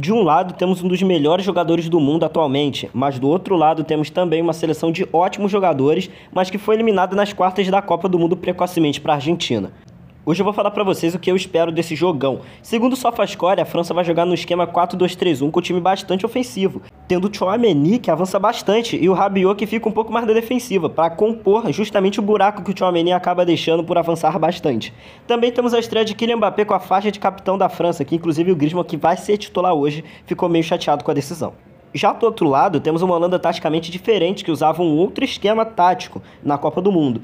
De um lado, temos um dos melhores jogadores do mundo atualmente, mas do outro lado, temos também uma seleção de ótimos jogadores, mas que foi eliminada nas quartas da Copa do Mundo precocemente para a Argentina. Hoje eu vou falar para vocês o que eu espero desse jogão. Segundo o SofaScore, a França vai jogar no esquema 4-2-3-1 com um time bastante ofensivo, tendo o Chouameni que avança bastante e o Rabiot que fica um pouco mais da defensiva, para compor justamente o buraco que o Chouameni acaba deixando por avançar bastante. Também temos a estreia de Kylian Mbappé com a faixa de capitão da França, que inclusive o Griezmann que vai ser titular hoje ficou meio chateado com a decisão. Já do outro lado, temos uma Holanda taticamente diferente que usava um outro esquema tático na Copa do Mundo.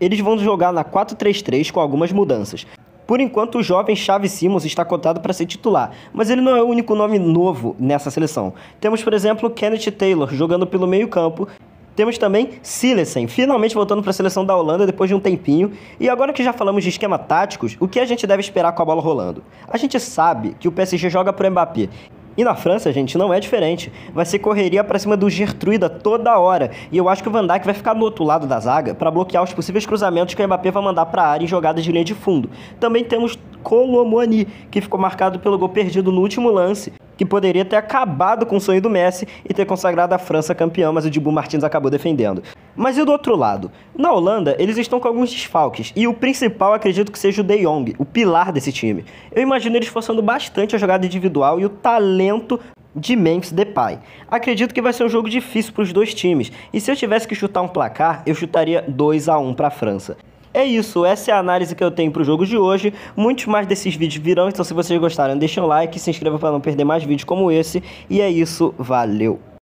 Eles vão jogar na 4-3-3 com algumas mudanças. Por enquanto, o jovem Xavi Simons está cotado para ser titular, mas ele não é o único nome novo nessa seleção. Temos, por exemplo, Kenneth Taylor jogando pelo meio-campo. Temos também Silesen, finalmente voltando para a seleção da Holanda depois de um tempinho. E agora que já falamos de esquema táticos, o que a gente deve esperar com a bola rolando? A gente sabe que o PSG joga para o Mbappé, e na França, gente, não é diferente. Vai ser correria para cima do Gertruida toda hora. E eu acho que o Van Dijk vai ficar no outro lado da zaga para bloquear os possíveis cruzamentos que o Mbappé vai mandar para a área em jogadas de linha de fundo. Também temos Colomoni, que ficou marcado pelo gol perdido no último lance que poderia ter acabado com o sonho do Messi e ter consagrado a França campeã, mas o Dibu Martins acabou defendendo. Mas e do outro lado? Na Holanda, eles estão com alguns desfalques, e o principal acredito que seja o De Jong, o pilar desse time. Eu imagino eles forçando bastante a jogada individual e o talento de Memphis Depay. Acredito que vai ser um jogo difícil para os dois times, e se eu tivesse que chutar um placar, eu chutaria 2 a 1 para a França. É isso, essa é a análise que eu tenho para o jogo de hoje. Muitos mais desses vídeos virão, então se vocês gostaram, deixem um like, se inscreva para não perder mais vídeos como esse. E é isso, valeu!